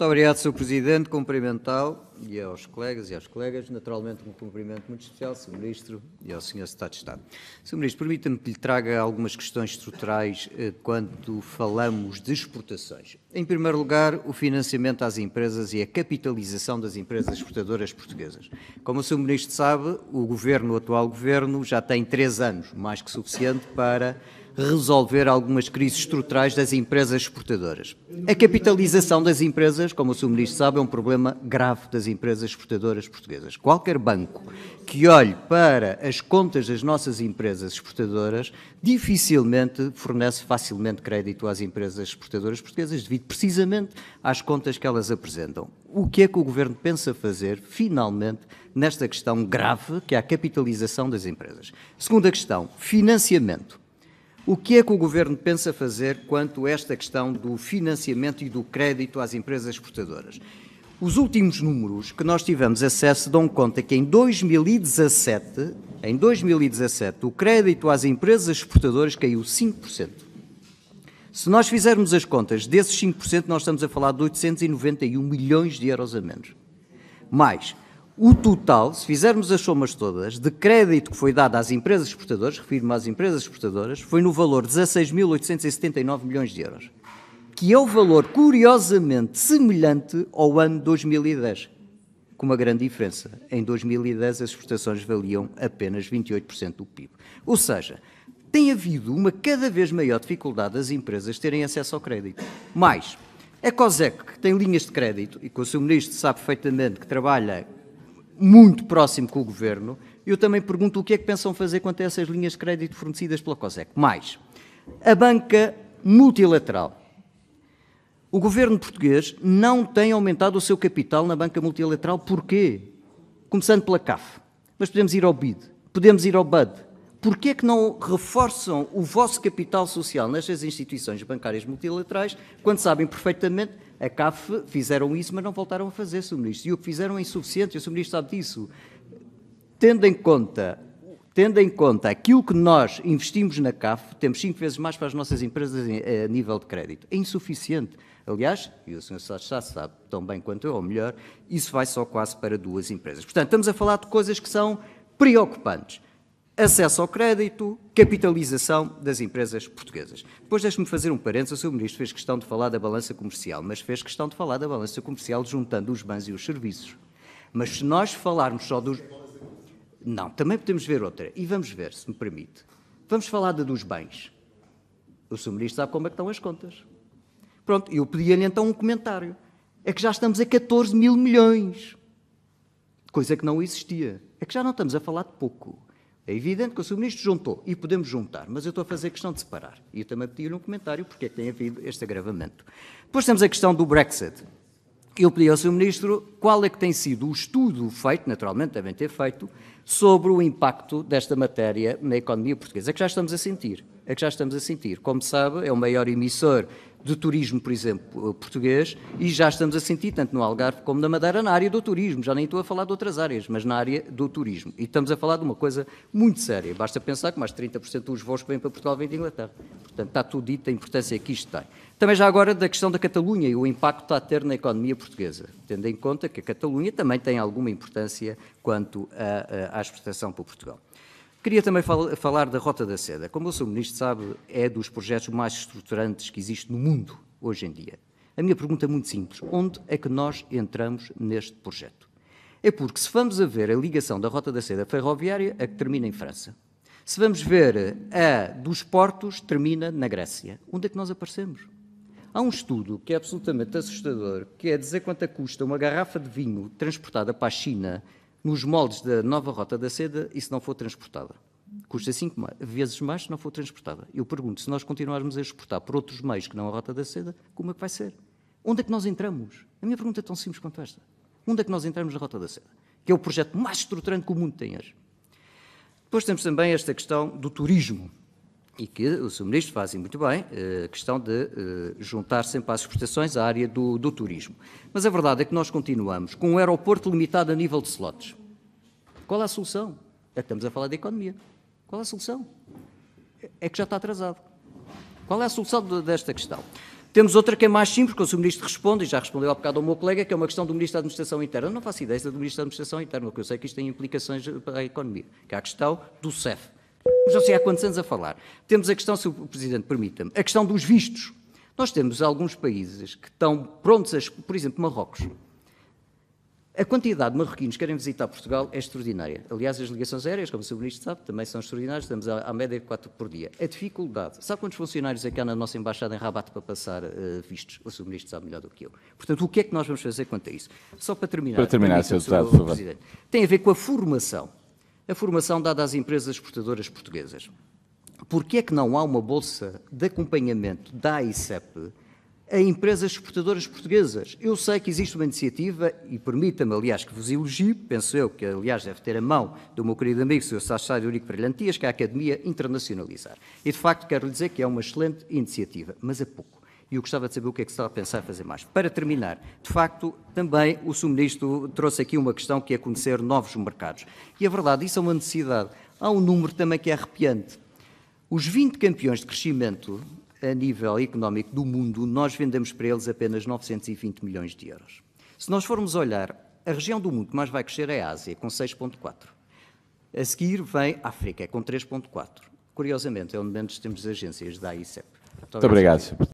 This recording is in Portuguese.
Muito obrigado, Sr. Presidente, cumprimentá-lo e aos colegas e às colegas, naturalmente um cumprimento muito especial, Sr. Ministro e ao Sr. Estado de Estado. Sr. Ministro, permita-me que lhe traga algumas questões estruturais eh, quando falamos de exportações. Em primeiro lugar, o financiamento às empresas e a capitalização das empresas exportadoras portuguesas. Como o Sr. Ministro sabe, o Governo, o atual Governo, já tem três anos, mais que suficiente, para resolver algumas crises estruturais das empresas exportadoras. A capitalização das empresas, como o Sr. Ministro sabe, é um problema grave das empresas exportadoras portuguesas. Qualquer banco que olhe para as contas das nossas empresas exportadoras dificilmente fornece facilmente crédito às empresas exportadoras portuguesas, devido precisamente às contas que elas apresentam. O que é que o Governo pensa fazer, finalmente, nesta questão grave que é a capitalização das empresas? Segunda questão, financiamento. O que é que o Governo pensa fazer quanto a esta questão do financiamento e do crédito às empresas exportadoras? Os últimos números que nós tivemos acesso dão conta que em 2017, em 2017, o crédito às empresas exportadoras caiu 5%. Se nós fizermos as contas desses 5%, nós estamos a falar de 891 milhões de euros a menos. Mais, o total, se fizermos as somas todas, de crédito que foi dado às empresas exportadoras, refiro-me às empresas exportadoras, foi no valor de 16.879 milhões de euros, que é o um valor curiosamente semelhante ao ano 2010, com uma grande diferença. Em 2010 as exportações valiam apenas 28% do PIB. Ou seja, tem havido uma cada vez maior dificuldade das empresas terem acesso ao crédito. Mais, a COSEC, que tem linhas de crédito, e que o Sr. Ministro sabe perfeitamente que trabalha muito próximo com o Governo, eu também pergunto o que é que pensam fazer quanto a essas linhas de crédito fornecidas pela COSEC. Mais, a banca multilateral. O governo português não tem aumentado o seu capital na banca multilateral. Porquê? Começando pela CAF. Mas podemos ir ao BID, podemos ir ao BUD, porquê que não reforçam o vosso capital social nestas instituições bancárias multilaterais, quando sabem perfeitamente a CAF fizeram isso, mas não voltaram a fazer, Sr. Ministro. E o que fizeram é insuficiente, o Sr. Ministro sabe disso. Tendo em conta tendo em conta aquilo que nós investimos na CAF, temos cinco vezes mais para as nossas empresas a eh, nível de crédito. É insuficiente. Aliás, e o Sr. Sá sabe tão bem quanto eu, ou melhor, isso vai só quase para duas empresas. Portanto, estamos a falar de coisas que são preocupantes acesso ao crédito, capitalização das empresas portuguesas. Depois deixe-me fazer um parênteses, o Sr. Ministro fez questão de falar da balança comercial, mas fez questão de falar da balança comercial juntando os bens e os serviços. Mas se nós falarmos só dos... Não, também podemos ver outra. E vamos ver, se me permite. Vamos falar da dos bens. O Sr. Ministro sabe como é que estão as contas. Pronto, eu pedia-lhe então um comentário. É que já estamos a 14 mil milhões. Coisa que não existia. É que já não estamos a falar de pouco é evidente que o Sr. Ministro juntou e podemos juntar, mas eu estou a fazer questão de separar. E eu também pedi-lhe um comentário porque é que tem havido este agravamento. Depois temos a questão do Brexit. Eu pedi ao Sr. Ministro qual é que tem sido o estudo feito, naturalmente devem ter feito, sobre o impacto desta matéria na economia portuguesa, que já estamos a sentir a é que já estamos a sentir. Como sabe, é o maior emissor de turismo, por exemplo, eh, português, e já estamos a sentir, tanto no Algarve como na Madeira, na área do turismo. Já nem estou a falar de outras áreas, mas na área do turismo. E estamos a falar de uma coisa muito séria. Basta pensar que mais de 30% dos voos que vêm para Portugal vêm de Inglaterra. Portanto, está tudo dito a importância que isto tem. Também já agora da questão da Catalunha e o impacto que está a ter na economia portuguesa, tendo em conta que a Catalunha também tem alguma importância quanto à exportação para Portugal. Queria também fal falar da Rota da Seda. Como o Sr. Ministro sabe, é dos projetos mais estruturantes que existe no mundo hoje em dia. A minha pergunta é muito simples: onde é que nós entramos neste projeto? É porque, se vamos a ver a ligação da Rota da Seda ferroviária, a que termina em França, se vamos ver a dos portos, termina na Grécia. Onde é que nós aparecemos? Há um estudo que é absolutamente assustador, que é dizer quanto custa uma garrafa de vinho transportada para a China nos moldes da nova rota da seda e se não for transportada. Custa cinco vezes mais se não for transportada. Eu pergunto, se nós continuarmos a exportar por outros meios que não a rota da seda, como é que vai ser? Onde é que nós entramos? A minha pergunta é tão simples quanto esta. Onde é que nós entramos na rota da seda? Que é o projeto mais estruturante que o mundo tem hoje. Depois temos também esta questão do turismo e que o Sr. Ministro fazem muito bem, eh, a questão de eh, juntar sempre às exportações a área do, do, turismo. Mas a verdade é que nós continuamos com um aeroporto limitado a nível de slots. Qual é a solução? É estamos a falar da economia. Qual é a solução? É que já está atrasado. Qual é a solução desta questão? Temos outra que é mais simples, que o Sr. Ministro responde, e já respondeu há bocado ao meu colega, que é uma questão do Ministro da Administração Interna. Eu não faço ideia do Ministro da Administração Interna, porque eu sei é que isto tem implicações para a economia, que é a questão do CEF não sei há quantos anos a falar. Temos a questão, se o Presidente permita-me, a questão dos vistos. Nós temos alguns países que estão prontos, a, por exemplo, Marrocos. A quantidade de marroquinos que querem visitar Portugal é extraordinária. Aliás, as ligações aéreas, como o Sr. Ministro sabe, também são extraordinárias, estamos à, à média de 4 por dia. A dificuldade. Sabe quantos funcionários é que há na nossa embaixada em Rabat para passar uh, vistos? O Sr. Ministro sabe melhor do que eu. Portanto, o que é que nós vamos fazer quanto a isso? Só para terminar. Para terminar, Sr. Deputado, Presidente. Tem a ver com a formação a formação dada às empresas exportadoras portuguesas. Por que é que não há uma bolsa de acompanhamento da AICEP a empresas exportadoras portuguesas? Eu sei que existe uma iniciativa, e permita-me, aliás, que vos elogie, penso eu, que aliás deve ter a mão do meu querido amigo, Sr. Sassário Eurico Brilhantias, que é a Academia Internacionalizar. E de facto quero lhe dizer que é uma excelente iniciativa, mas é pouco e eu gostava de saber o que é que se está a pensar fazer mais. Para terminar, de facto, também o suministro trouxe aqui uma questão que é conhecer novos mercados. E a é verdade, isso é uma necessidade. Há um número também que é arrepiante. Os 20 campeões de crescimento a nível económico do mundo, nós vendemos para eles apenas 920 milhões de euros. Se nós formos olhar, a região do mundo que mais vai crescer é a Ásia, com 6,4. A seguir vem a África, com 3,4. Curiosamente, é onde menos temos agências da AICEP. Muito, obrigado.